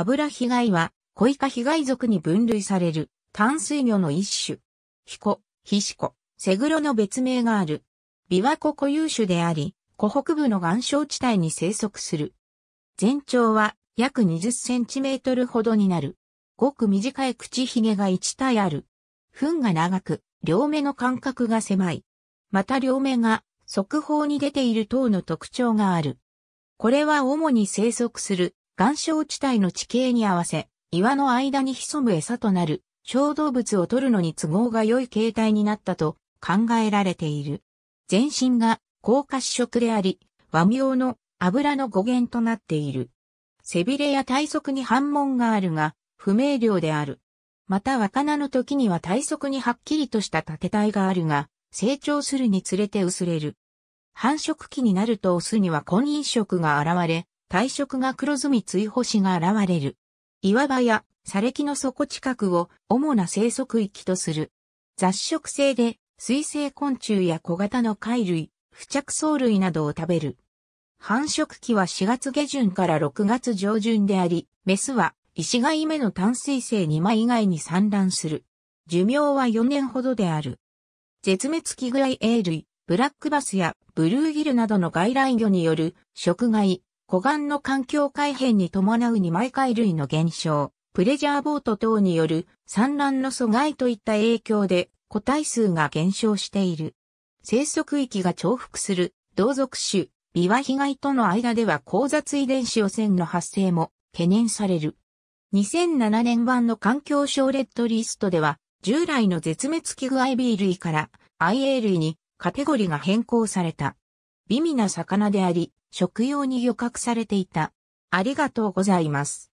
油被害は、コイカ被害属に分類される、淡水魚の一種。ヒコ、ヒシコ、セグロの別名がある。琵琶湖固有種であり、湖北部の岩礁地帯に生息する。全長は約20センチメートルほどになる。ごく短い口ひげが1体ある。糞が長く、両目の間隔が狭い。また両目が、速報に出ている等の特徴がある。これは主に生息する岩礁地帯の地形に合わせ、岩の間に潜む餌となる小動物を取るのに都合が良い形態になったと考えられている。全身が高褐色であり、和名の油の語源となっている。背びれや体側に反問があるが、不明瞭である。また若菜の時には体側にはっきりとした竹体があるが、成長するにつれて薄れる。繁殖期になるとオスには婚姻色が現れ、退職が黒ずみ追星が現れる。岩場や砂礫の底近くを主な生息域とする。雑食性で水生昆虫や小型の貝類、不着藻類などを食べる。繁殖期は4月下旬から6月上旬であり、メスは石貝目の淡水性2枚以外に産卵する。寿命は4年ほどである。絶滅危害 A 類、ブラックバスやブルーギルなどの外来魚による食害、湖岸の環境改変に伴う二枚貝類の減少、プレジャーボート等による産卵の阻害といった影響で個体数が減少している。生息域が重複する同族種、ビワ被害との間では交雑遺伝子汚染の発生も懸念される。2007年版の環境省レッドリストでは、従来の絶滅危惧 IB 類から IA 類にカテゴリが変更された。微味な魚であり、食用に漁獲されていた。ありがとうございます。